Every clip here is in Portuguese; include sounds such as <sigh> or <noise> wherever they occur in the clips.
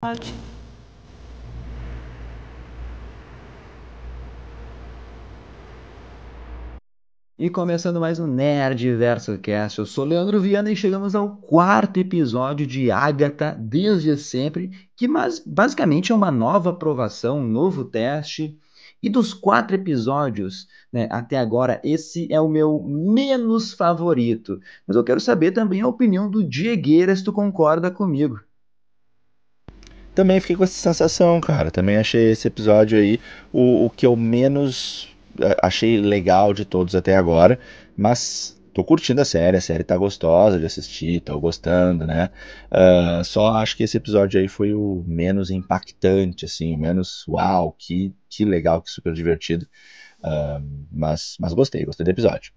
Pode. E começando mais um Nerd Verso Cast, eu sou Leandro Viana e chegamos ao quarto episódio de Agatha desde sempre, que basicamente é uma nova aprovação, um novo teste. E dos quatro episódios né, até agora, esse é o meu menos favorito. Mas eu quero saber também a opinião do Diegueira, se tu concorda comigo também fiquei com essa sensação, cara. Também achei esse episódio aí o, o que eu menos eh, achei legal de todos até agora, mas tô curtindo a série, a série tá gostosa de assistir, tô gostando, né? Uh, só acho que esse episódio aí foi o menos impactante, assim, menos uau, que, que legal, que super divertido. Uh, mas, mas gostei, gostei do episódio.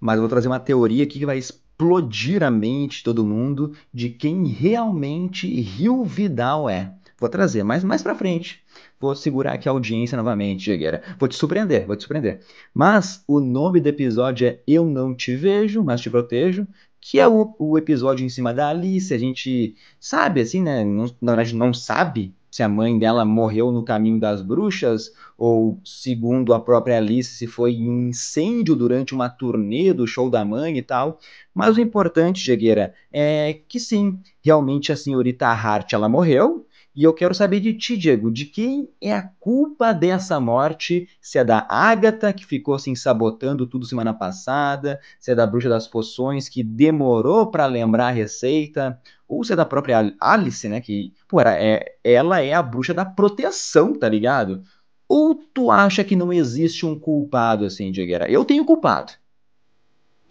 Mas eu vou trazer uma teoria aqui que vai explodir a mente de todo mundo de quem realmente Rio Vidal é. Vou trazer, mais mais para frente. Vou segurar aqui a audiência novamente, Jegueira. Vou te surpreender, vou te surpreender. Mas o nome do episódio é Eu Não Te Vejo, Mas Te Protejo, que é o, o episódio em cima da Alice. A gente sabe, assim, né? Não, na verdade, não sabe se a mãe dela morreu no caminho das bruxas, ou, segundo a própria Alice, se foi em um incêndio durante uma turnê do show da mãe e tal. Mas o importante, Jegueira, é que sim, realmente a senhorita Hart ela morreu. E eu quero saber de ti, Diego, de quem é a culpa dessa morte? Se é da Ágata, que ficou assim sabotando tudo semana passada, se é da Bruxa das Poções, que demorou para lembrar a receita, ou se é da própria Alice, né? Que, pô, era, é, ela é a bruxa da proteção, tá ligado? Ou tu acha que não existe um culpado, assim, Diegueira? Eu tenho culpado.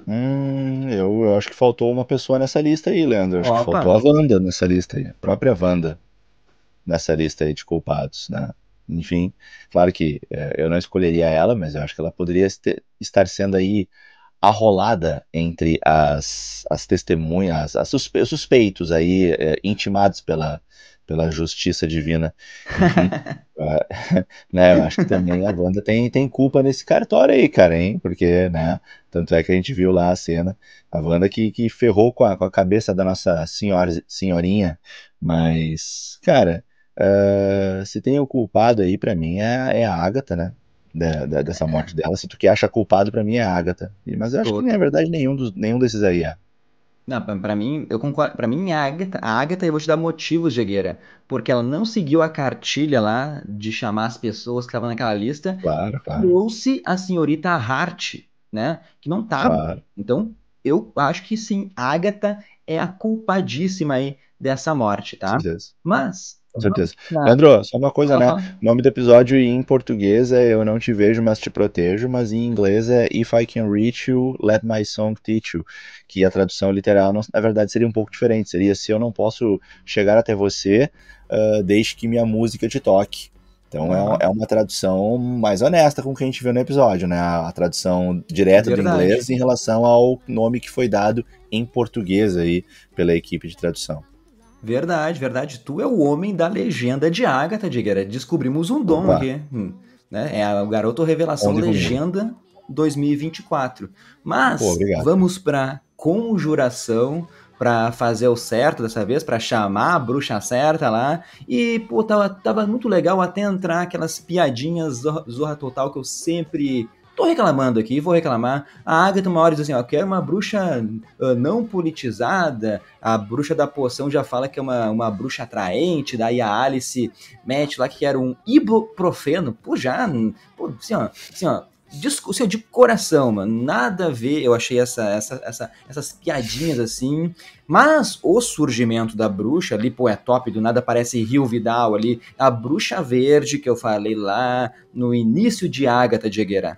Hum, eu, eu, acho que faltou uma pessoa nessa lista aí, Leandro. acho Opa. que faltou a Wanda nessa lista aí. A própria Wanda nessa lista aí de culpados, né? Enfim, claro que é, eu não escolheria ela, mas eu acho que ela poderia estar sendo aí a rolada entre as, as testemunhas, as suspe suspeitos aí, é, intimados pela, pela justiça divina. <laughs> Ah, <laughs> né, eu acho que também a Wanda tem, tem culpa nesse cartório aí, cara, hein? Porque, né, tanto é que a gente viu lá a cena, a Wanda que, que ferrou com a, com a cabeça da nossa senhora, senhorinha, mas, cara, uh, se tem o culpado aí, para mim, é, é a Agatha, né? da, da, dessa morte dela. Se tu que acha culpado, para mim é a Agatha. Mas eu acho Todo. que, na é verdade, nenhum, dos, nenhum desses aí é. Não, pra mim, eu concordo. Pra mim, a é Agatha, a Agatha, eu vou te dar motivos, Jegueira. Porque ela não seguiu a cartilha lá de chamar as pessoas que estavam naquela lista. Claro, claro. Trouxe a senhorita Hart, né? Que não tava. Claro. Então, eu acho que sim, a Agatha é a culpadíssima aí dessa morte, tá? Mas, com certeza. Leandro, só uma coisa, né? Uh -huh. O nome do episódio em português é Eu Não Te Vejo, Mas Te Protejo, mas em inglês é If I Can Reach You, Let My Song Teach You, que a tradução literal, na verdade, seria um pouco diferente. Seria Se Eu Não Posso Chegar Até Você, uh, Desde Que Minha Música Te Toque. Então uhum. é, é, uma tradução mais honesta com o que a gente viu no episódio, né? A tradução direta é do inglês em relação ao nome que foi dado em português aí pela equipe de tradução. Verdade, verdade. Tu é o homem da legenda de Agatha, Digger. Descobrimos um dom Opa. aqui. Hum, né? É o Garoto Revelação Onde Legenda comigo? 2024. Mas Pô, vamos para Conjuração para fazer o certo dessa vez, para chamar a bruxa certa lá. E, pô, tava, tava muito legal até entrar aquelas piadinhas Zorra Total que eu sempre Tô reclamando aqui, vou reclamar. A Agatha uma hora diz assim, ó, quero uma bruxa uh, não politizada. A bruxa da poção já fala que é uma, uma bruxa atraente. Daí a Alice mete lá que era um ibuprofeno. Pô, já, hum, pô, assim, ó, assim, ó, discurso assim, de coração, mano. Nada a ver, eu achei essa, essa, essa, essas piadinhas assim. Mas o surgimento da bruxa ali, pô, é top, do nada parece Rio Vidal ali. A bruxa verde que eu falei lá no início de Ágata de Eguerá.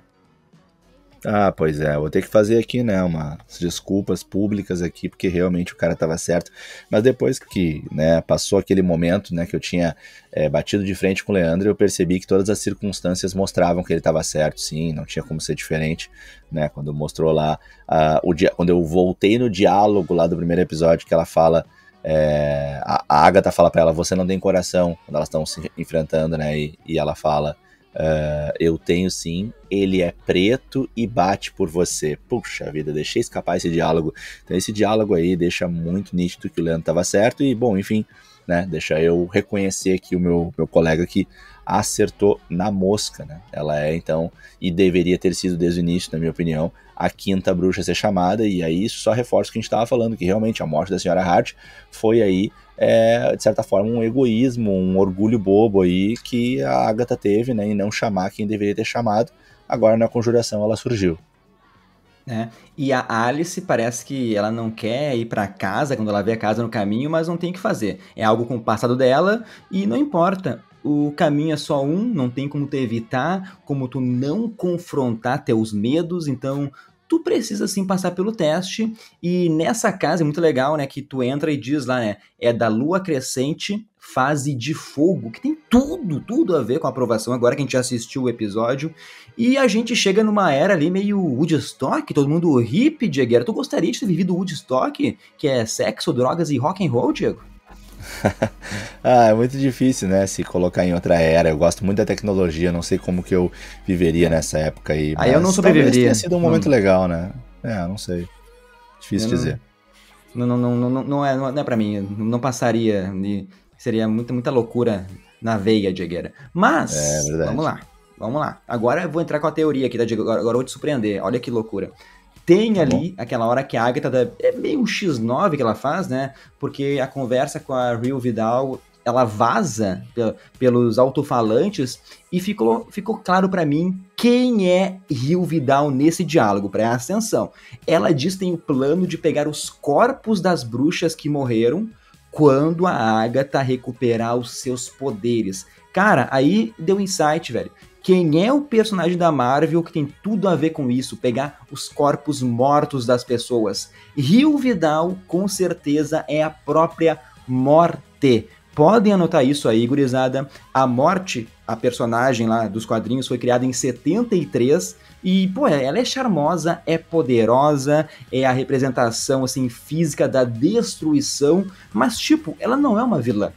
Ah, pois é, vou ter que fazer aqui, né, umas desculpas públicas aqui, porque realmente o cara estava certo. Mas depois que, né, passou aquele momento, né, que eu tinha é, batido de frente com o Leandro, eu percebi que todas as circunstâncias mostravam que ele estava certo, sim, não tinha como ser diferente, né, quando mostrou lá, uh, o dia quando eu voltei no diálogo lá do primeiro episódio, que ela fala, é, a, a Agatha fala para ela, você não tem coração, quando elas estão se enfrentando, né, e, e ela fala... Uh, eu tenho sim, ele é preto e bate por você. Puxa vida, deixei escapar esse diálogo. Então, esse diálogo aí deixa muito nítido que o Leandro estava certo, e bom, enfim, né? Deixa eu reconhecer que o meu, meu colega aqui acertou na mosca, né? Ela é então, e deveria ter sido desde o início, na minha opinião, a quinta bruxa a ser chamada, e aí isso só reforça o que a gente estava falando, que realmente a morte da senhora Hart foi aí é, de certa forma, um egoísmo, um orgulho bobo aí que a Agatha teve, né, em não chamar quem deveria ter chamado. Agora na conjuração ela surgiu. É. E a Alice parece que ela não quer ir para casa quando ela vê a casa no caminho, mas não tem o que fazer. É algo com o passado dela e não importa. O caminho é só um, não tem como tu evitar, como tu não confrontar teus medos, então tu precisa sim passar pelo teste. E nessa casa é muito legal, né? Que tu entra e diz lá, né? É da lua crescente, fase de fogo, que tem tudo, tudo a ver com a aprovação, agora que a gente assistiu o episódio. E a gente chega numa era ali meio Woodstock, todo mundo hippie, Diego. Tu gostaria de ter vivido Woodstock, que é sexo, drogas e rock and roll, Diego? <laughs> ah, é muito difícil, né? Se colocar em outra era. Eu gosto muito da tecnologia, não sei como que eu viveria nessa época aí. Aí ah, eu não sobreviveria. Tenha sido um momento legal, né? É, não sei. Difícil não, dizer. Não, não, não, não, não é, não é para mim. não passaria. Seria muita, muita loucura na veia, Diegueira. Mas, é, é vamos lá. Vamos lá. Agora eu vou entrar com a teoria aqui da Diego. Agora eu vou te surpreender. Olha que loucura. Tem tá ali aquela hora que a Agatha é meio um X9 que ela faz, né? Porque a conversa com a Rio Vidal ela vaza pelos altofalantes e ficou, ficou claro para mim quem é Rio Vidal nesse diálogo, para ascensão. Ela diz que tem o plano de pegar os corpos das bruxas que morreram quando a Agatha recuperar os seus poderes. Cara, aí deu insight, velho quem é o personagem da Marvel que tem tudo a ver com isso, pegar os corpos mortos das pessoas. Rio Vidal, com certeza, é a própria morte. Podem anotar isso aí, gurizada. A morte, a personagem lá dos quadrinhos, foi criada em 73 e, pô, ela é charmosa, é poderosa, é a representação, assim, física da destruição, mas, tipo, ela não é uma vilã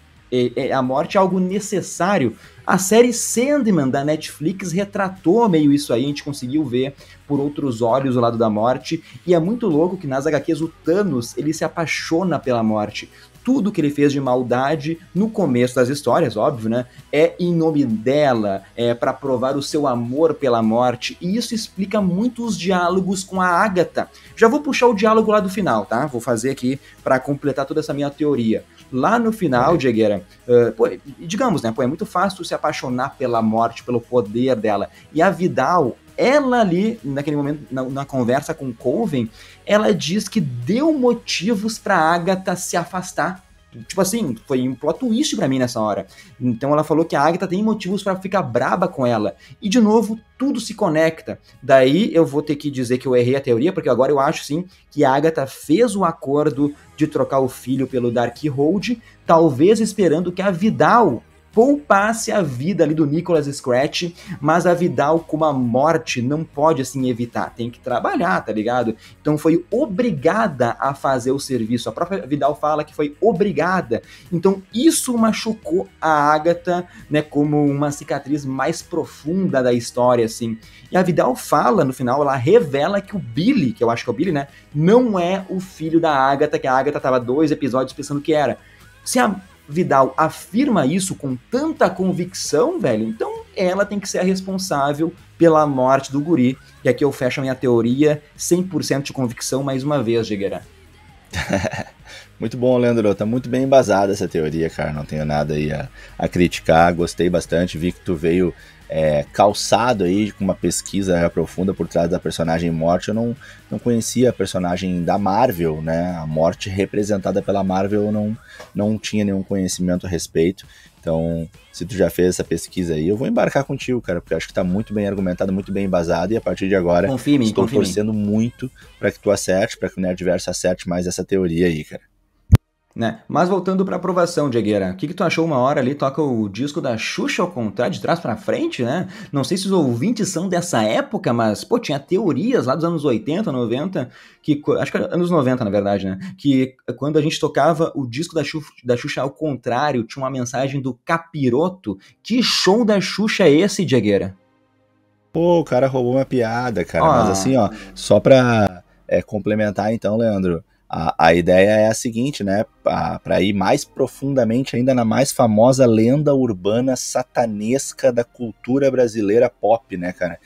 a morte é algo necessário. A série Sandman da Netflix retratou meio isso aí, a gente conseguiu ver por outros olhos o lado da morte, e é muito louco que nas HQs o Thanos, ele se apaixona pela morte. Tudo que ele fez de maldade no começo das histórias, óbvio, né? É em nome dela, é para provar o seu amor pela morte, e isso explica muito os diálogos com a Agatha. Já vou puxar o diálogo lá do final, tá? Vou fazer aqui para completar toda essa minha teoria lá no final, uhum. Diegueira, uh, digamos, né, pô, é muito fácil se apaixonar pela morte, pelo poder dela. E a Vidal, ela ali, naquele momento, na, na conversa com Colvin, ela diz que deu motivos para Agatha se afastar Tipo assim, foi um plot twist pra mim nessa hora. Então ela falou que a Agatha tem motivos para ficar braba com ela. E de novo, tudo se conecta. Daí eu vou ter que dizer que eu errei a teoria, porque agora eu acho sim que a Agatha fez o acordo de trocar o filho pelo Darkhold, talvez esperando que a Vidal poupasse a vida ali do Nicholas Scratch, mas a Vidal com a morte não pode assim evitar, tem que trabalhar, tá ligado? Então foi obrigada a fazer o serviço. A própria Vidal fala que foi obrigada. Então isso machucou a Agatha, né, como uma cicatriz mais profunda da história assim. E a Vidal fala no final, ela revela que o Billy, que eu acho que é o Billy, né, não é o filho da Agatha, que a Agatha tava dois episódios pensando que era. Se a Vidal afirma isso com tanta convicção, velho, então ela tem que ser a responsável pela morte do guri. E aqui eu fecho a minha teoria, 100% de convicção mais uma vez, Jigueira. <laughs> muito bom, Leandro. Tá muito bem embasada essa teoria, cara. Não tenho nada aí a, a criticar. Gostei bastante. Vi que tu veio é, calçado aí com uma pesquisa profunda por trás da personagem Morte. Eu não, não conhecia a personagem da Marvel, né? A Morte representada pela Marvel, eu não, não tinha nenhum conhecimento a respeito. Então, se tu já fez essa pesquisa aí, eu vou embarcar contigo, cara, porque eu acho que tá muito bem argumentado, muito bem embasado, e a partir de agora, confirme estou confirme. torcendo muito para que tu acerte, para que o Nerdverso acerte mais essa teoria aí, cara. Né? Mas voltando para aprovação, Diegueira, o que, que tu achou uma hora ali? Toca o disco da Xuxa ao contrário, de trás para frente, né? Não sei se os ouvintes são dessa época, mas, pô, tinha teorias lá dos anos 80, 90, que, acho que anos 90, na verdade, né? Que quando a gente tocava o disco da Xuxa, da Xuxa ao contrário, tinha uma mensagem do Capiroto. Que show da Xuxa é esse, Diegueira? Pô, o cara roubou uma piada, cara. Ah. Mas assim, ó, só pra é, complementar então, Leandro a, a ideia é a seguinte, né? Para ir mais profundamente ainda na mais famosa lenda urbana satanesca da cultura brasileira pop, né, cara?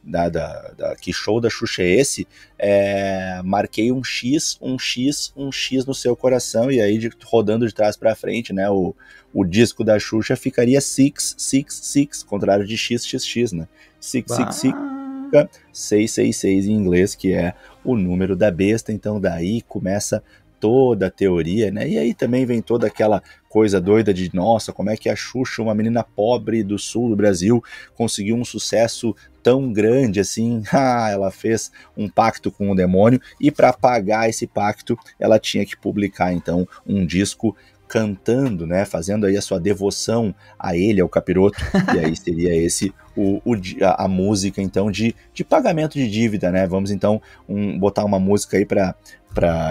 Da, da, da, que show da Xuxa é esse, é, marquei um X, um X, um X no seu coração, e aí de, rodando de trás para frente, né, o, o disco da Xuxa ficaria six, six, six, contrário de XXX, né, six, 6, 6, 666 em inglês, que é o número da besta. Então daí começa toda a teoria, né? E aí também vem toda aquela coisa doida de nossa, como é que a Xuxa, uma menina pobre do sul do Brasil, conseguiu um sucesso tão grande assim? <laughs> Ah, ela fez um pacto com o demônio e para pagar esse pacto, ela tinha que publicar então um disco cantando, né, fazendo aí a sua devoção a ele, ao capiroto, e aí <laughs> seria esse o, o a, a, música então de, de pagamento de dívida, né? Vamos então um, botar uma música aí para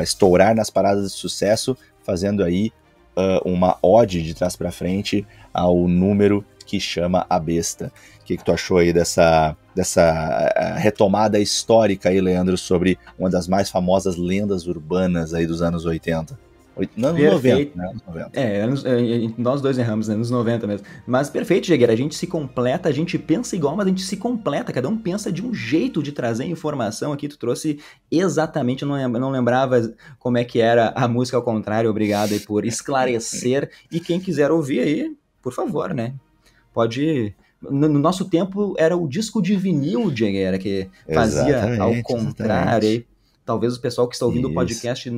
estourar nas paradas de sucesso, fazendo aí uh, uma ode de trás para frente ao número que chama a besta. O que, que tu achou aí dessa dessa ah, ah, retomada histórica aí, Leandro, sobre uma das mais famosas lendas urbanas aí dos anos 80? nos anos perfeito. 90, né? 90. É, anos, é, é, nós dois erramos, né? Anos 90 mesmo. Mas perfeito, Jäger. A gente se completa, a gente pensa igual, mas a gente se completa. Cada um pensa de um jeito de trazer informação aqui. Tu trouxe exatamente, eu não lembrava como é que era a música ao contrário. Obrigado aí por esclarecer. <laughs> e quem quiser ouvir aí, por favor, né? Pode no, nosso tempo era o disco de vinil, Jäger, que fazia exatamente, ao contrário. Exatamente. Talvez o pessoal que está ouvindo Isso. o podcast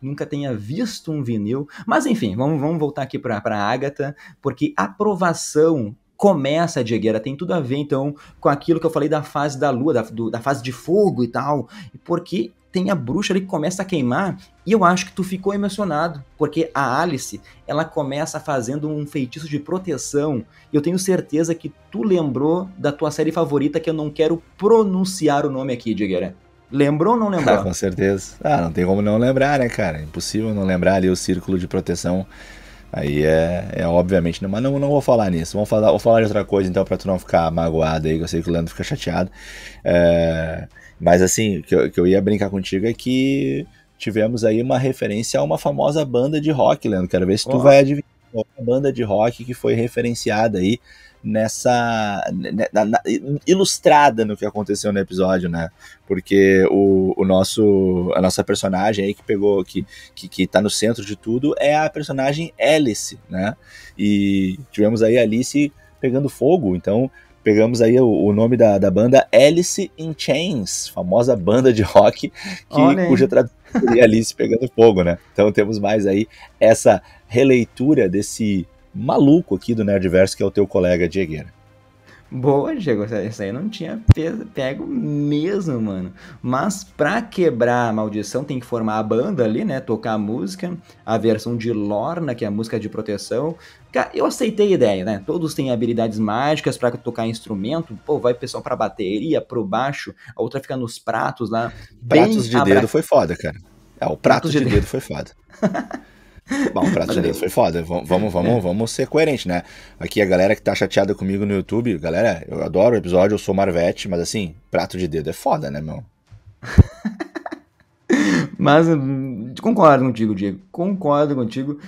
nunca tenha visto um vinil. Mas enfim, vamos, vamos voltar aqui para a Agatha, porque aprovação começa, Diegueira, tem tudo a ver então com aquilo que eu falei da fase da lua, da, do, da fase de fogo e tal, porque tem a bruxa ali que começa a queimar e eu acho que tu ficou emocionado, porque a Alice, ela começa fazendo um feitiço de proteção eu tenho certeza que tu lembrou da tua série favorita que eu não quero pronunciar o nome aqui, Diegueira. Lembrou ou não lembrou? Ah, com certeza. Ah, não tem como não lembrar, né, cara? Impossível não lembrar ali o círculo de proteção. Aí é, é obviamente, não, mas não, não vou falar nisso. Vamos falar, vou falar de outra coisa então, pra tu não ficar magoado aí, que eu sei que o Leandro fica chateado. É, mas assim, o que, eu, que eu ia brincar contigo é que tivemos aí uma referência a uma famosa banda de rock, Leandro. Quero ver se tu oh. vai adivinhar uma é banda de rock que foi referenciada aí nessa. Né, na, na, ilustrada no que aconteceu no episódio, né? Porque o, o nosso, a nossa personagem aí que pegou, que, que, que tá no centro de tudo, é a personagem Alice, né? E tivemos aí a Alice pegando fogo, então pegamos aí o, o nome da, da, banda Alice in Chains, famosa banda de rock que, cuja tradução seria Alice pegando fogo, né? Então temos mais aí essa releitura desse maluco aqui do Nerdverso, que é o teu colega Diegueira. Boa, Diego. Isso aí não tinha pego mesmo, mano. Mas pra quebrar a maldição, tem que formar a banda ali, né? Tocar a música. A versão de Lorna, que é a música de proteção. Cara, eu aceitei a ideia, né? Todos têm habilidades mágicas para tocar instrumento. Pô, vai pessoal pra bateria, pro baixo. A outra fica nos pratos lá. Pratos de abra... dedo foi foda, cara. É, o prato pratos de, de dedo foi foda. <laughs> Bom, prato de Deus foi foda. Vamos, vamos, é. vamos ser coerentes, né? Aqui a galera que tá chateada comigo no YouTube, galera, eu adoro o episódio, eu sou Marvete, mas assim, prato de dedo é foda, né, meu? <laughs> mas hum, concordo contigo, Diego. Concordo contigo.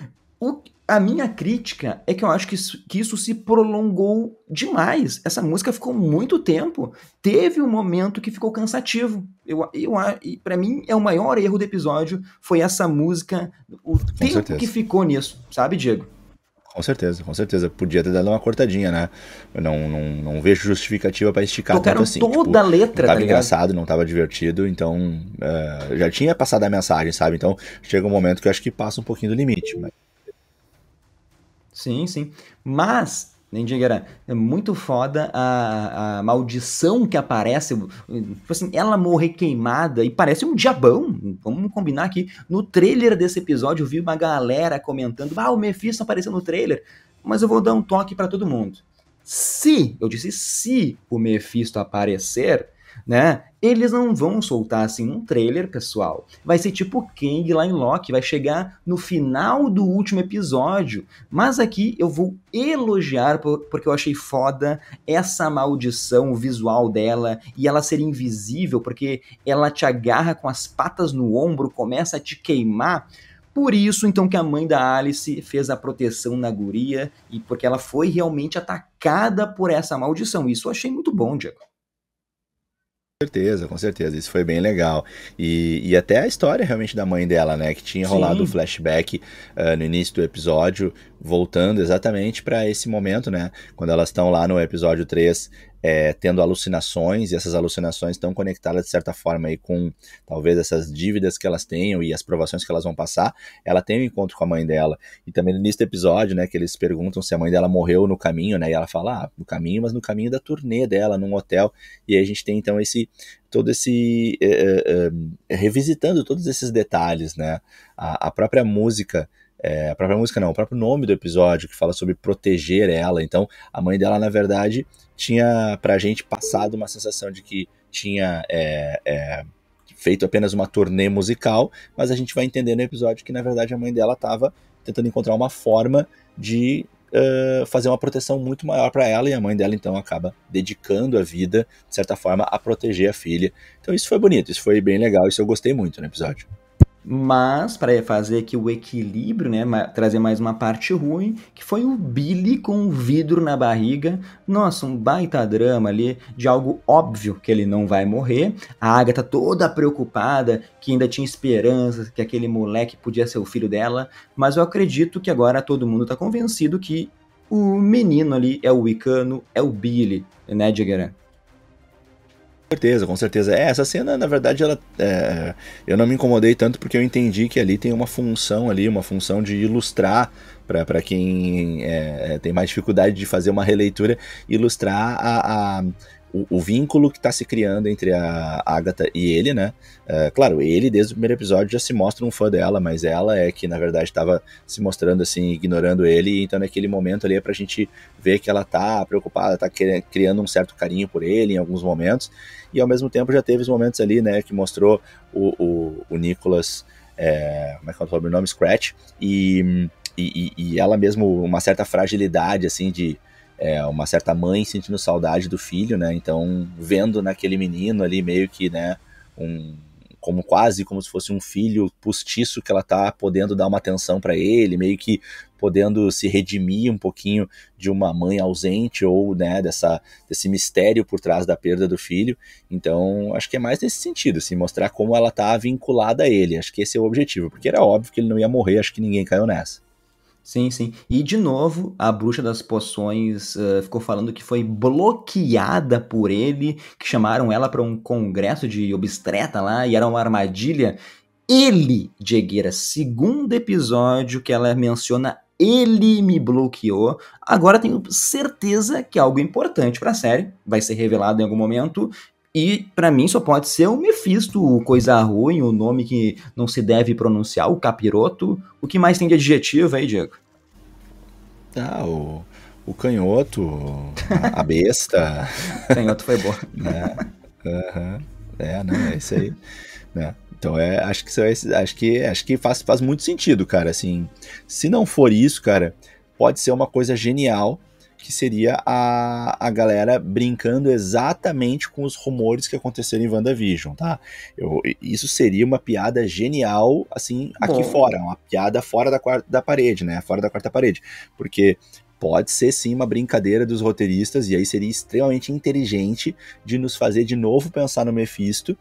O, a minha crítica é que eu acho que isso, que isso se prolongou demais. Essa música ficou muito tempo. Teve um momento que ficou cansativo. Eu, eu, para mim, é o maior erro do episódio foi essa música, o com tempo certeza. que ficou nisso, sabe, Diego? Com certeza, com certeza. Podia ter dado uma cortadinha, né? Eu não, não, não vejo justificativa para esticar tanto assim. toda tipo, a letra, não tava tá engraçado, não tava divertido, então uh, já tinha passado a mensagem, sabe? Então chega um momento que eu acho que passa um pouquinho do limite, mas... Sim, sim. Mas, nem é muito foda a, a maldição que aparece. Tipo assim, ela morrer queimada e parece um diabão. Vamos combinar aqui. No trailer desse episódio, eu vi uma galera comentando: ah, o Mephisto apareceu no trailer. Mas eu vou dar um toque para todo mundo. Se, eu disse se o Mephisto aparecer, né? Eles não vão soltar assim um trailer, pessoal. Vai ser tipo Kang lá em Loki, vai chegar no final do último episódio. Mas aqui eu vou elogiar porque eu achei foda essa maldição visual dela e ela ser invisível porque ela te agarra com as patas no ombro, começa a te queimar. Por isso, então, que a mãe da Alice fez a proteção na guria e porque ela foi realmente atacada por essa maldição. Isso eu achei muito bom, Diego. Com certeza, com certeza. Isso foi bem legal. E, e até a história realmente da mãe dela, né? Que tinha rolado o um flashback uh, no início do episódio, voltando exatamente para esse momento, né? Quando elas estão lá no episódio 3 é, tendo alucinações, e essas alucinações estão conectadas de certa forma aí com talvez essas dívidas que elas tenham e as provações que elas vão passar, ela tem um encontro com a mãe dela. E também no início do episódio, né, que eles perguntam se a mãe dela morreu no caminho, né, e ela fala, ah, no caminho, mas no caminho da turnê dela, num hotel. E aí a gente tem então esse, todo esse, é, é, revisitando todos esses detalhes, né, a, a própria música é, a própria música não, o próprio nome do episódio, que fala sobre proteger ela. Então, a mãe dela, na verdade, tinha pra gente passado uma sensação de que tinha é, é, feito apenas uma turnê musical, mas a gente vai entender no episódio que, na verdade, a mãe dela estava tentando encontrar uma forma de Uh, fazer uma proteção muito maior para ela e a mãe dela então acaba dedicando a vida, de certa forma, a proteger a filha. Então isso foi bonito, isso foi bem legal, isso eu gostei muito no episódio mas para fazer aqui o equilíbrio, né, trazer mais uma parte ruim, que foi o Billy com o um vidro na barriga. Nossa, um baita drama ali de algo óbvio que ele não vai morrer. A Agatha toda preocupada, que ainda tinha esperança que aquele moleque podia ser o filho dela, mas eu acredito que agora todo mundo está convencido que o menino ali é o Wicano, é o Billy, né, Digger? certeza, com certeza. É, essa cena, na verdade, ela, é, eu não me incomodei tanto porque eu entendi que ali tem uma função ali, uma função de ilustrar para quem é, é, tem mais dificuldade de fazer uma releitura, ilustrar a, a, o, o vínculo que está se criando entre a Agatha e ele, né? É, claro, ele desde o primeiro episódio já se mostra um fã dela, mas ela é que na verdade estava se mostrando assim, ignorando ele, então naquele momento ali é para a gente ver que ela tá preocupada, tá criando um certo carinho por ele em alguns momentos, e ao mesmo tempo já teve os momentos ali, né, que mostrou o, o, o Nicholas, é, como é que é o nome, Scratch, e, e, e ela mesmo uma certa fragilidade, assim, de é, uma certa mãe sentindo saudade do filho, né? Então, vendo naquele menino ali meio que, né, um como quase como se fosse um filho postiço que ela tá podendo dar uma atenção para ele, meio que podendo se redimir um pouquinho de uma mãe ausente ou, né, dessa desse mistério por trás da perda do filho. Então, acho que é mais nesse sentido, assim, mostrar como ela tá vinculada a ele. Acho que esse é o objetivo, porque era óbvio que ele não ia morrer, acho que ninguém caiu nessa. Sim, sim. E de novo, a bruxa das poções uh, ficou falando que foi bloqueada por ele, que chamaram ela para um congresso de obstreta lá e era uma armadilha. Ele, Diegueira, segundo episódio que ela menciona, ele me bloqueou. Agora tenho certeza que algo importante para a série vai ser revelado em algum momento e para mim só pode ser o Mephisto, o coisa ruim, o nome que não se deve pronunciar, o capiroto. O que mais tem de adjetivo aí, Diego? Ah, o, o canhoto, a, a besta. <laughs> canhoto foi bom. <laughs> né? Uhum. É, né? É isso aí. né? Então é, acho que acho que acho que faz, faz muito sentido, cara. Assim, se não for isso, cara, pode ser uma coisa genial que seria a, a galera brincando exatamente com os rumores que aconteceram em WandaVision, tá? Eu, isso seria uma piada genial, assim, aqui Bom. fora, uma piada fora da, quarta, da parede, né? Fora da quarta parede. Porque pode ser sim uma brincadeira dos roteiristas, e aí seria extremamente inteligente de nos fazer de novo pensar no Mephisto.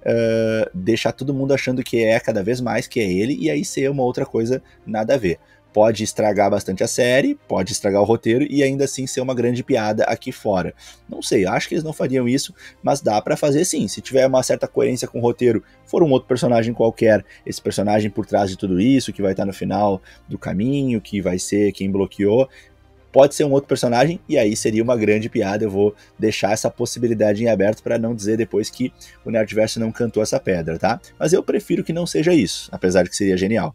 Uh, deixar todo mundo achando que é cada vez mais que é ele, e aí ser uma outra coisa nada a ver pode estragar bastante a série, pode estragar o roteiro e ainda assim ser uma grande piada aqui fora. Não sei, acho que eles não fariam isso, mas dá para fazer sim. Se tiver uma certa coerência com o roteiro, for um outro personagem qualquer, esse personagem por trás de tudo isso, que vai estar no final do caminho, que vai ser quem bloqueou, pode ser um outro personagem e aí seria uma grande piada. Eu vou deixar essa possibilidade em aberto para não dizer depois que o Nerdverse não cantou essa pedra, tá? Mas eu prefiro que não seja isso, apesar de que seria genial.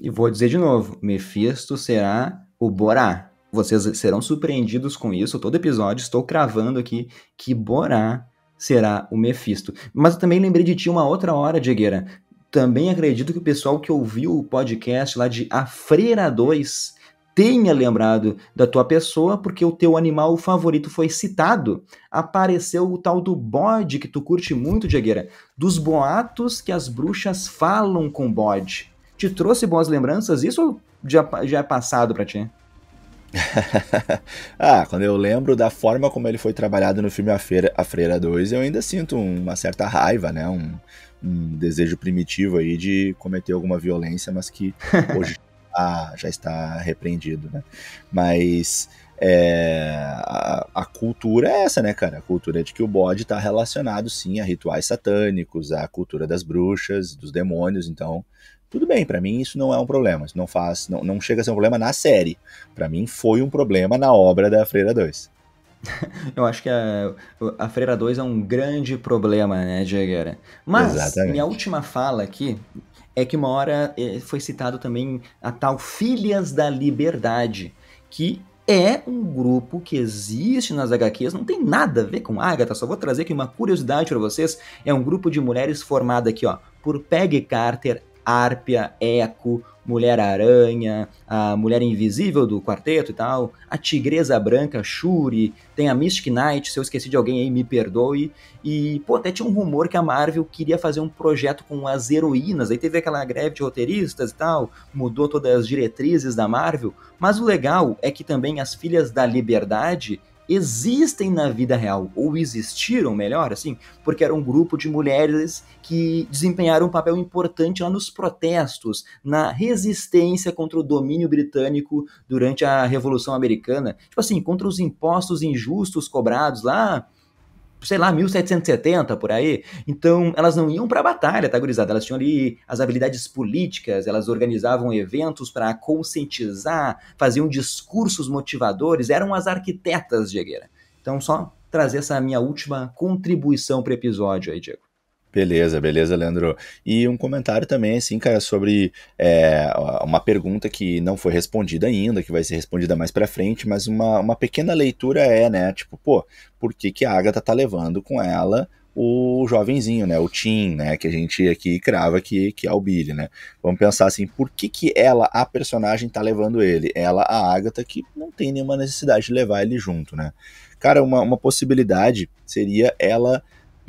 E vou dizer de novo: Mefisto será o Borá. Vocês serão surpreendidos com isso. Todo episódio estou cravando aqui que Borá será o Mefisto. Mas eu também lembrei de ti uma outra hora, Diegueira. Também acredito que o pessoal que ouviu o podcast lá de A Freira 2 tenha lembrado da tua pessoa, porque o teu animal favorito foi citado. Apareceu o tal do bode, que tu curte muito, Diegueira. Dos boatos que as bruxas falam com bode te trouxe boas lembranças? Isso já, já é passado para ti? <laughs> ah, quando eu lembro da forma como ele foi trabalhado no filme A Freira, a Freira 2, eu ainda sinto uma certa raiva, né? Um, um desejo primitivo aí de cometer alguma violência, mas que <laughs> hoje ah, já está repreendido, né? Mas é, a, a, cultura é essa, né, cara? A cultura é de que o bode está relacionado, sim, a rituais satânicos, à cultura das bruxas, dos demônios, então tudo bem, para mim isso não é um problema, isso não faz, não, não chega a ser um problema na série. Para mim foi um problema na obra da Freira 2. <laughs> Eu acho que a, a Freira 2 é um grande problema, né, Jaguera? Mas Exatamente. minha última fala aqui é que uma hora eh, foi citado também a tal Filhas da Liberdade, que é um grupo que existe nas HQs, não tem nada a ver com Agatha, só vou trazer aqui uma curiosidade para vocês. É um grupo de mulheres formado aqui, ó, por Peg Carter, Árpia, Eco, Mulher-Aranha, a Mulher Invisível do quarteto e tal, a Tigresa Branca, Shuri, tem a Mystic Knight, se eu esqueci de alguém aí, me perdoe. E, pô, até tinha um rumor que a Marvel queria fazer um projeto com as heroínas, aí teve aquela greve de roteiristas e tal, mudou todas as diretrizes da Marvel, mas o legal é que também as Filhas da Liberdade existem na vida real, ou existiram, melhor assim, porque era um grupo de mulheres que desempenharam um papel importante lá nos protestos, na resistência contra o domínio britânico durante a Revolução Americana. Tipo assim, contra os impostos injustos cobrados lá sei lá, 1770 por aí. Então, elas não iam para a batalha, tá, gurizada? Elas tinham ali as habilidades políticas, elas organizavam eventos para conscientizar, faziam discursos motivadores, eram as arquitetas, Diegueira. Então, só trazer essa minha última contribuição para episódio aí, Diego. Beleza, beleza, Leandro. E um comentário também, assim, cara, sobre é, uma pergunta que não foi respondida ainda, que vai ser respondida mais pra frente, mas uma, uma pequena leitura é, né? Tipo, pô, por que, que a Agatha tá levando com ela o jovenzinho, né? O Tim, né? Que a gente aqui crava que, que é o Billy, né? Vamos pensar assim, por que, que ela, a personagem, tá levando ele? Ela, a Agatha, que não tem nenhuma necessidade de levar ele junto, né? Cara, uma, uma possibilidade seria ela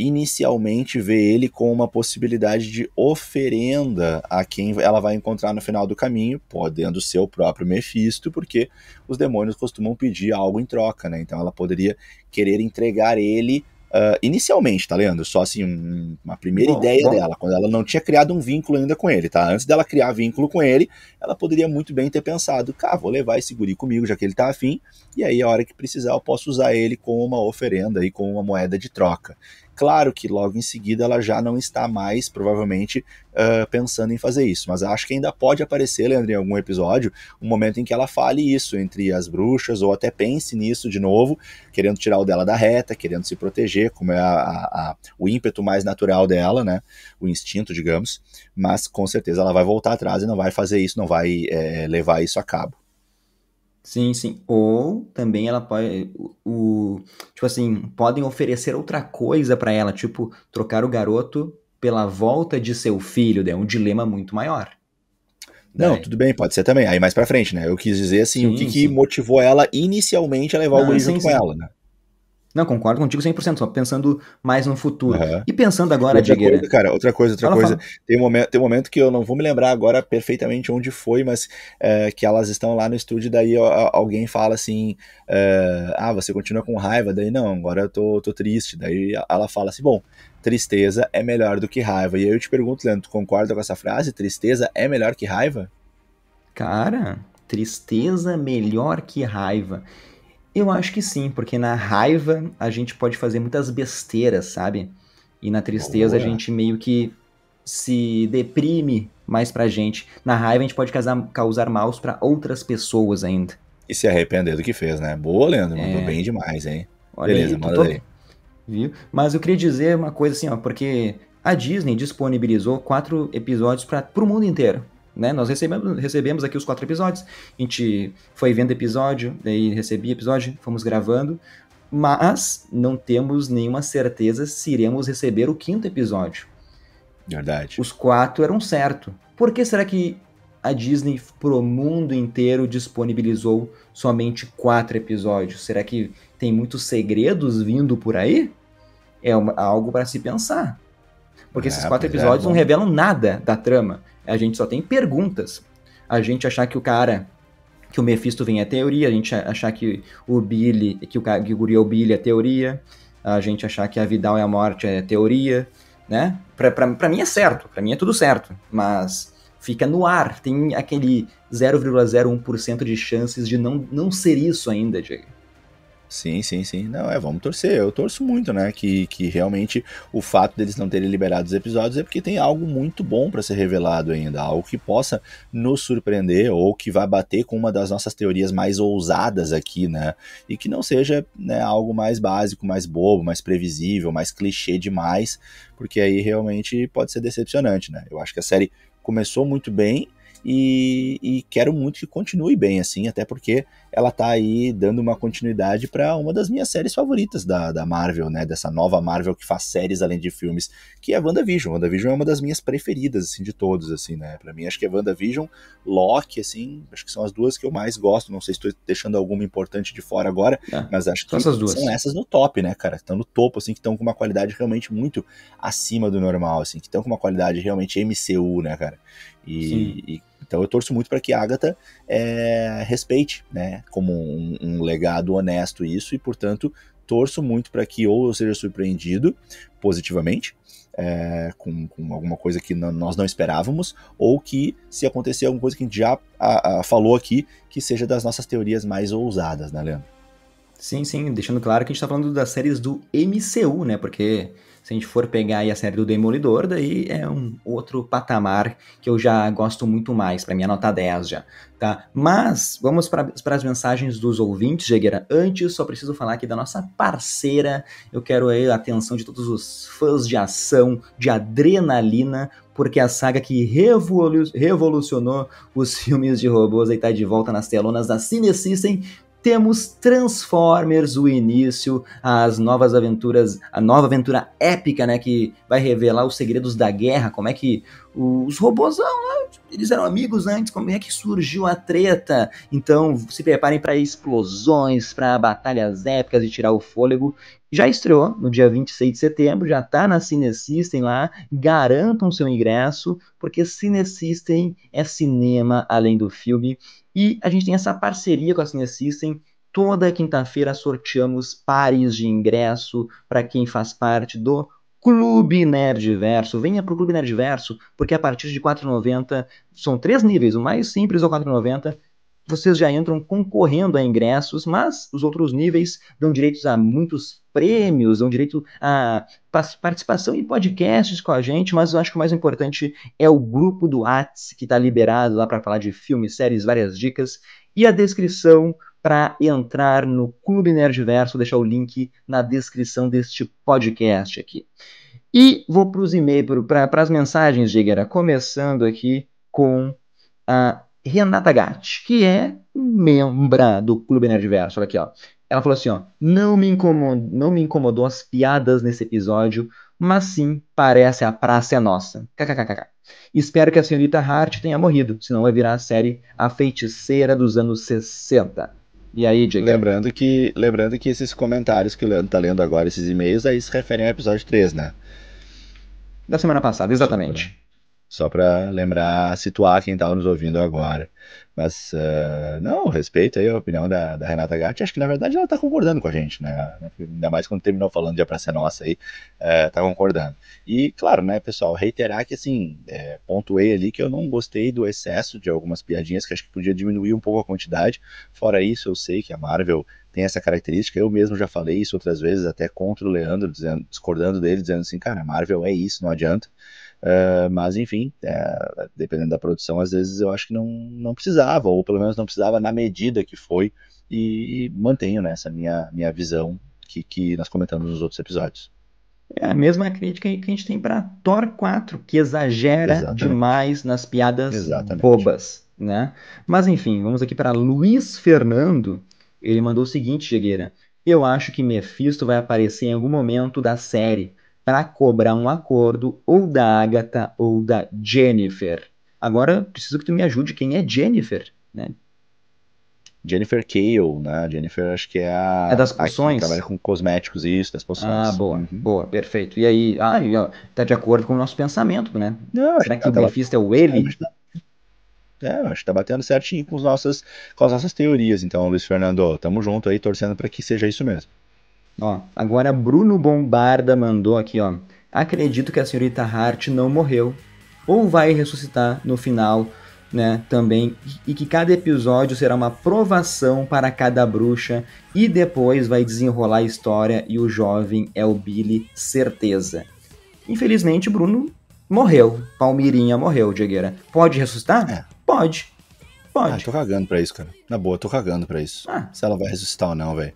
inicialmente vê ele com uma possibilidade de oferenda a quem ela vai encontrar no final do caminho, podendo ser o próprio Mefisto porque os demônios costumam pedir algo em troca, né? Então ela poderia querer entregar ele uh, inicialmente, tá, Leandro? Só assim, um, uma primeira bom, ideia bom. dela, quando ela não tinha criado um vínculo ainda com ele, tá? Antes dela criar vínculo com ele, ela poderia muito bem ter pensado, cara, vou levar esse guri comigo, já que ele tá afim, e aí a hora que precisar eu posso usar ele como uma oferenda e como uma moeda de troca. Claro que logo em seguida ela já não está mais, provavelmente, uh, pensando em fazer isso, mas acho que ainda pode aparecer, Leandro, em algum episódio, um momento em que ela fale isso entre as bruxas, ou até pense nisso de novo, querendo tirar o dela da reta, querendo se proteger, como é a, a, a, o ímpeto mais natural dela, né? O instinto, digamos, mas com certeza ela vai voltar atrás e não vai fazer isso, não vai é, levar isso a cabo. Sim, sim. Ou também ela pode. O, o tipo assim, podem oferecer outra coisa para ela, tipo, trocar o garoto pela volta de seu filho. É um dilema muito maior. Não, Daí. Né? tudo bem, pode ser também. Aí mais pra frente, né? Eu quis dizer assim, sim, o que, que, motivou ela inicialmente a levar o guri junto sim. com ela, né? Não, concordo contigo 100%, só pensando mais no futuro. Uhum. E pensando agora, outra Coisa, cara, outra coisa, outra fala, coisa. Fala. Tem, um momento, tem um momento que eu não vou me lembrar agora perfeitamente onde foi, mas é, que elas estão lá no estúdio, daí alguém fala assim, é, ah, você continua com raiva, daí não, agora eu tô, tô triste. Daí ela fala assim, bom, tristeza é melhor do que raiva. E aí eu te pergunto, Leandro, tu concorda com essa frase? Tristeza é melhor que raiva? Cara, tristeza melhor que raiva. Eu acho que sim, porque na raiva a gente pode fazer muitas besteiras, sabe? E na tristeza Boa. a gente meio que se deprime mais pra gente. Na raiva a gente pode causar, causar maus para outras pessoas ainda. E se arrepender do que fez, né? Boa, Leandro, é... mandou bem demais, hein? Olha Beleza, aí, manda tô... aí. Viu? Mas eu queria dizer uma coisa assim, ó, porque a Disney disponibilizou quatro episódios para pro mundo inteiro. Né? Nós recebemos, recebemos aqui os quatro episódios, a gente foi vendo episódio, daí recebi episódio, fomos gravando, mas não temos nenhuma certeza se iremos receber o quinto episódio. Verdade. Os quatro eram certo. Por que será que a Disney pro mundo inteiro disponibilizou somente quatro episódios? Será que tem muitos segredos vindo por aí? É uma, algo para se pensar. Porque é, esses quatro é, episódios é não revelam nada da trama a gente só tem perguntas. A gente achar que o cara que o Mephisto vem é teoria, a gente achar que o Billy, que o, que o Guri é o Billy é teoria, a gente achar que a Vidal é a morte é teoria, né? Pra, pra, pra mim é certo, pra mim é tudo certo, mas fica no ar, tem aquele 0,01% de chances de não, não ser isso ainda, Diego. Sim, sim, sim. Não, é, vamos torcer. Eu torço muito, né? Que, que realmente o fato deles não terem liberado os episódios é porque tem algo muito bom para ser revelado ainda. Algo que possa nos surpreender ou que vai bater com uma das nossas teorias mais ousadas aqui, né? E que não seja né, algo mais básico, mais bobo, mais previsível, mais clichê demais, porque aí realmente pode ser decepcionante, né? Eu acho que a série começou muito bem. E, e quero muito que continue bem assim, até porque ela tá aí dando uma continuidade para uma das minhas séries favoritas da, da Marvel, né? Dessa nova Marvel que faz séries além de filmes, que é WandaVision. WandaVision é uma das minhas preferidas, assim, de todos, assim, né? Pra mim, acho que é WandaVision, Loki, assim, acho que são as duas que eu mais gosto. Não sei se estou deixando alguma importante de fora agora, é, mas acho que essas duas. são essas no top, né, cara? Estão no topo, assim, que estão com uma qualidade realmente muito acima do normal, assim, que estão com uma qualidade realmente MCU, né, cara? E, e, então eu torço muito para que a Agatha é, respeite, né, como um, um legado honesto isso, e portanto torço muito para que ou eu seja surpreendido positivamente, é, com, com, alguma coisa que nós não esperávamos, ou que se acontecer alguma coisa que a gente já a, a, falou aqui, que seja das nossas teorias mais ousadas, né, Leandro? Sim, sim, deixando claro que a gente está falando das séries do MCU, né? Porque se a gente for pegar aí a série do Demolidor, daí é um outro patamar que eu já gosto muito mais, para mim é nota 10 já, tá? Mas vamos para as mensagens dos ouvintes, Jegueira. Antes, só preciso falar aqui da nossa parceira. Eu quero aí a atenção de todos os fãs de ação, de adrenalina, porque é a saga que revolu revolucionou os <laughs> filmes de robôs aí tá de volta nas telonas da Cine System temos Transformers, o início, as novas aventuras, a nova aventura épica, né, que vai revelar os segredos da guerra, como é que os robôzão, né, eles eram amigos antes, como é que surgiu a treta? Então, se preparem para explosões, para batalhas épicas e tirar o fôlego. Já estreou no dia 26 de setembro, já está na Cine System lá, garantam seu ingresso, porque Cine System é cinema além do filme. E a gente tem essa parceria com a Cine System, toda quinta-feira sorteamos pares de ingresso para quem faz parte do Clube Nerdverso. Venha para o Clube Nerdverso, porque a partir de 4,90 são três níveis. O mais simples é o 4,90. Vocês já entram concorrendo a ingressos, mas os outros níveis dão direitos a muitos prêmios, dão direito a participação em podcasts com a gente, mas eu acho que o mais importante é o grupo do Whats, que está liberado lá para falar de filmes, séries, várias dicas, e a descrição para entrar no Clube Nerdverso, vou deixar o link na descrição deste podcast aqui. E vou para os e-mails, para as mensagens, Digera, começando aqui com a Renata Gatti, que é membro do Clube Nerdverso. Olha aqui, ó. Ela falou assim, ó, não me, incomodou, não me incomodou as piadas nesse episódio, mas sim, parece a praça é nossa. Espero que a senhorita Hart tenha morrido, senão vai virar a série A Feiticeira dos anos 60. E aí, Jake? Lembrando que, lembrando que esses comentários que o Leandro tá lendo agora, esses e-mails, aí se referem ao episódio 3, né? Da semana passada, exatamente. Só para lembrar, situar quem estava tá nos ouvindo agora. Mas, uh, não, respeito aí a opinião da, da Renata Gatti. Acho que, na verdade, ela está concordando com a gente, né? Ainda mais quando terminou falando de A Praça Nossa aí, está eh, concordando. E, claro, né, pessoal, reiterar que, assim, é, pontuei ali que eu não gostei do excesso de algumas piadinhas, que acho que podia diminuir um pouco a quantidade. Fora isso, eu sei que a Marvel tem essa característica. Eu mesmo já falei isso outras vezes, até contra o Leandro, dizendo, discordando dele, dizendo assim, cara, Marvel é isso, não adianta. Uh, mas enfim, eh, dependendo da produção, às vezes eu acho que não, não precisava, ou pelo menos não precisava na medida que foi, e, e mantenho nessa né, minha, minha visão que, que nós comentamos nos outros episódios. É a mesma crítica que a gente tem para Thor 4, que exagera Exatamente. demais nas piadas Exatamente. bobas. Né? Mas enfim, vamos aqui para Luiz Fernando. Ele mandou o seguinte, Chegueira. Eu acho que Mephisto vai aparecer em algum momento da série para cobrar um acordo ou da Agatha ou da Jennifer. Agora preciso que tu me ajude quem é Jennifer, né? Jennifer Cale, né? Jennifer acho que é a. É das poções. trabalha com cosméticos, isso, das poções. Ah, boa, uhum. boa, perfeito. E aí, ah, tá de acordo com o nosso pensamento, né? Não, Será que o tá benefício é o ele? É, tá, é acho que tá batendo certinho com, nossas, com as nossas teorias, então, Luiz Fernando. Tamo junto aí, torcendo para que seja isso mesmo. Ó, agora Bruno Bombarda mandou aqui, ó. Acredito que a senhorita Hart não morreu ou vai ressuscitar no final, né, também, e que cada episódio será uma provação para cada bruxa e depois vai desenrolar a história e o jovem é o Billy, certeza. Infelizmente, Bruno morreu. Palmirinha morreu, Diegueira. Pode ressuscitar? É. Pode. Pode. Ah, tô cagando pra isso, cara. Na boa, tô cagando pra isso. Ah. Se ela vai ressuscitar ou não, velho.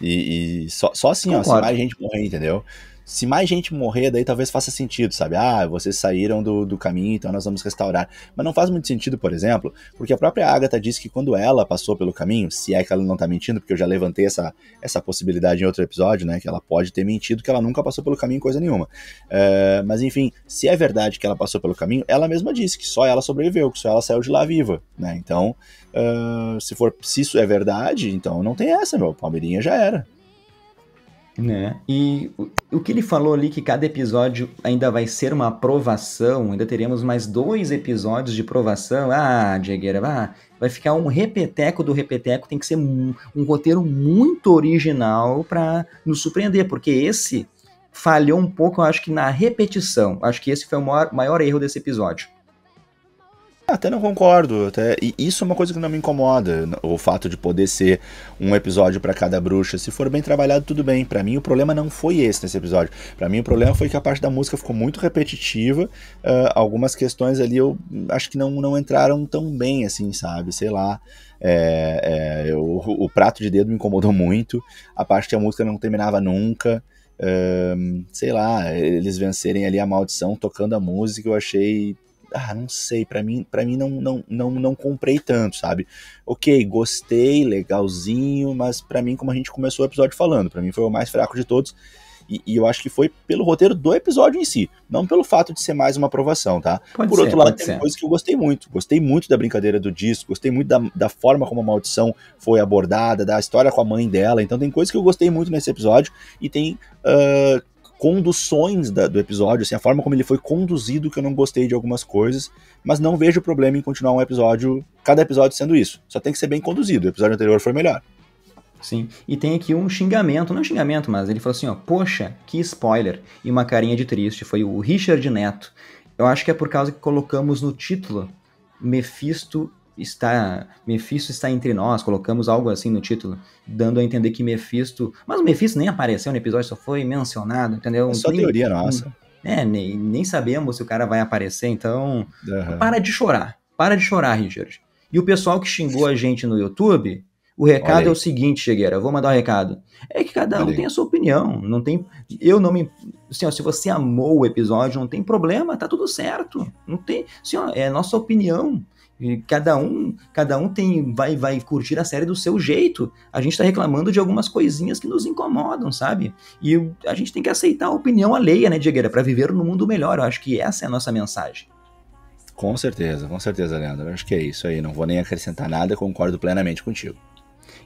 E, e só, só assim, ó, assim, mais gente morrer, entendeu? se mais gente morrer, daí talvez faça sentido, sabe? Ah, vocês saíram do, do caminho, então nós vamos restaurar. Mas não faz muito sentido, por exemplo, porque a própria Agatha disse que quando ela passou pelo caminho, se é que ela não tá mentindo, porque eu já levantei essa, essa possibilidade em outro episódio, né? Que ela pode ter mentido, que ela nunca passou pelo caminho coisa nenhuma. É, mas enfim, se é verdade que ela passou pelo caminho, ela mesma disse que só ela sobreviveu, que só ela saiu de lá viva, né? Então, uh, se for se isso é verdade, então não tem essa, meu. Palmeirinha já era. Né? E o que ele falou ali que cada episódio ainda vai ser uma provação, ainda teremos mais dois episódios de provação. Ah, Diegueira, vá vai ficar um repeteco do repeteco, tem que ser um, um roteiro muito original para nos surpreender, porque esse falhou um pouco, eu acho que na repetição. Acho que esse foi o maior, maior erro desse episódio. Ah, até não concordo, até e isso é uma coisa que não me incomoda, o fato de poder ser um episódio para cada bruxa. Se for bem trabalhado, tudo bem. Para mim o problema não foi esse nesse episódio. Para mim o problema foi que a parte da música ficou muito repetitiva. Uh, algumas questões ali eu acho que não, não entraram tão bem, assim, sabe? Sei lá. É, é, eu, o prato de dedo me incomodou muito. A parte que a música não terminava nunca. Ah, sei lá, eles vencerem ali a maldição tocando a música, eu achei ah, não sei, para mim, para mim não, não, não, não comprei tanto, sabe? OK, gostei, legalzinho, mas para mim como a gente começou o episódio falando, para mim foi o mais fraco de todos. E, e, eu acho que foi pelo roteiro do episódio em si, não pelo fato de ser mais uma aprovação, tá? Pode Por ser, outro lado, tem ser. coisas que eu gostei muito. Gostei muito da brincadeira do disco, gostei muito da, da forma como a maldição foi abordada, da história com a mãe dela. Então tem coisas que eu gostei muito nesse episódio e tem. Uh, conduções da, do episódio, assim, a forma como ele foi conduzido que eu não gostei de algumas coisas, mas não vejo problema em continuar um episódio, cada episódio sendo isso. Só tem que ser bem conduzido, o episódio anterior foi melhor. Sim, e tem aqui um xingamento, não é xingamento, mas ele falou assim, ó, poxa, que spoiler, e uma carinha de triste, foi o Richard Neto. Eu acho que é por causa que colocamos no título Mefisto está Mefisto está entre nós, colocamos algo assim no título, dando a entender que Mefisto, mas o Mefisto nem apareceu no episódio, só foi mencionado, entendeu? É só nem, teoria nossa. É, nem, nem sabemos se o cara vai aparecer, então uhum. para de chorar. Para de chorar, Richard. E o pessoal que xingou a gente no YouTube, o recado é o seguinte, Chegueira, eu vou mandar o um recado. É que cada um tem a sua opinião, não tem, eu não me, assim, se você amou o episódio, não tem problema, tá tudo certo. Não tem, assim, é nossa opinião cada um, cada um tem vai vai curtir a série do seu jeito. A gente está reclamando de algumas coisinhas que nos incomodam, sabe? E a gente tem que aceitar a opinião alheia, né, Diegueira, para viver num mundo melhor. Eu acho que essa é a nossa mensagem. Com certeza, com certeza, Leandro. Eu acho que é isso aí. Não vou nem acrescentar nada, concordo plenamente contigo.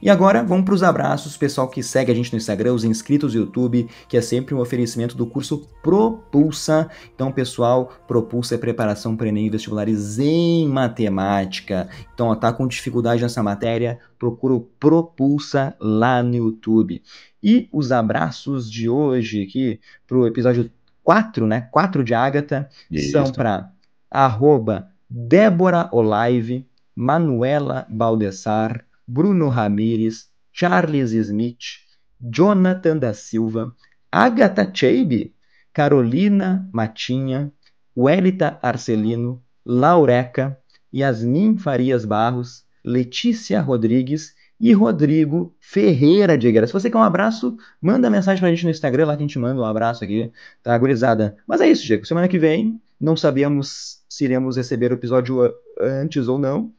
E agora vamos para os abraços, pessoal que segue a gente no Instagram, os inscritos do YouTube, que é sempre um oferecimento do curso Propulsa. Então, pessoal, Propulsa é preparação para Enem vestibulares em matemática. Então, ó, tá com dificuldade nessa matéria, procura o Propulsa lá no YouTube. E os abraços de hoje aqui para o episódio 4, né? 4 de Ágata, são para arroba Débora Olive, Manuela Baldessar, Bruno Ramires, Charles Smith, Jonathan da Silva, Agatha Chabe, Carolina Matinha, Welita Arcelino, Laureca, Yasmin Farias Barros, Letícia Rodrigues e Rodrigo Ferreira de Guerra. Se você quer um abraço, manda mensagem pra gente no Instagram, lá que a gente manda um abraço aqui, tá, gurizada? Mas é isso, Diego. Semana que vem, não sabemos se iremos receber o episódio antes ou não,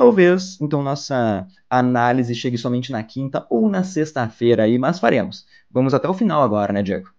Talvez, então, nossa análise chegue somente na quinta ou na sexta-feira aí, mas faremos. Vamos até o final agora, né, Diego?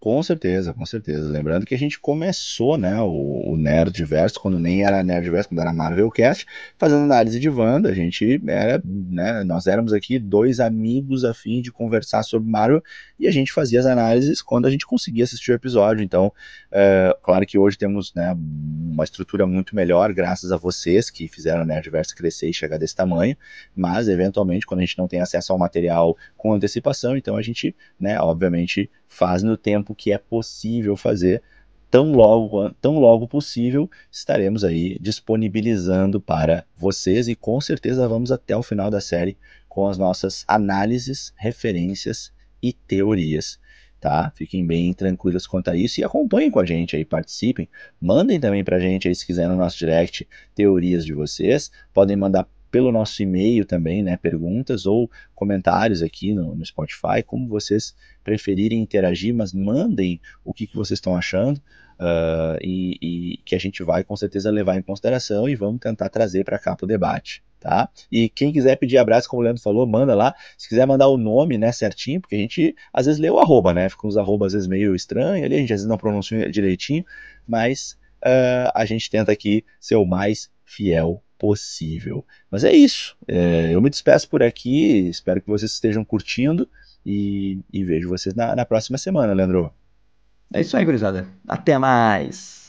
Com certeza, com certeza. Lembrando que a gente começou, né, o, o Nerdverso, quando nem era Nerdverso, quando era Marvelcast, fazendo análise de Wanda. A gente era, né, nós éramos aqui dois amigos a fim de conversar sobre Marvel e a gente fazia as análises quando a gente conseguia assistir o episódio. Então, é, claro que hoje temos, né, uma estrutura muito melhor, graças a vocês que fizeram o Nerdverso crescer e chegar desse tamanho, mas eventualmente, quando a gente não tem acesso ao material com antecipação, então a gente, né, obviamente faz no tempo que é possível fazer, tão logo, tão logo possível, estaremos aí disponibilizando para vocês e com certeza vamos até o final da série com as nossas análises, referências e teorias. Tá? Fiquem bem tranquilos quanto a isso e acompanhem com a gente aí, participem. Mandem também para a gente aí, se quiser, no nosso direct, teorias de vocês. Podem mandar pelo nosso e-mail também, né, perguntas ou comentários aqui no, no Spotify, como vocês preferirem interagir, mas mandem o que, que vocês estão achando uh, e, e, que a gente vai com certeza levar em consideração e vamos tentar trazer para cá para o debate. Tá? E quem quiser pedir abraço, como o Leandro falou, manda lá. Se quiser mandar o nome né, certinho, porque a gente às vezes lê o arroba, né? Fica uns arroba às vezes meio estranho ali, a gente às vezes não pronuncia direitinho, mas uh, a gente tenta aqui ser o mais fiel possível. Mas é isso. É, eu me despeço por aqui. Espero que vocês estejam curtindo. E, e vejo vocês na, na próxima semana, Leandro. É isso aí, gurizada. Até mais!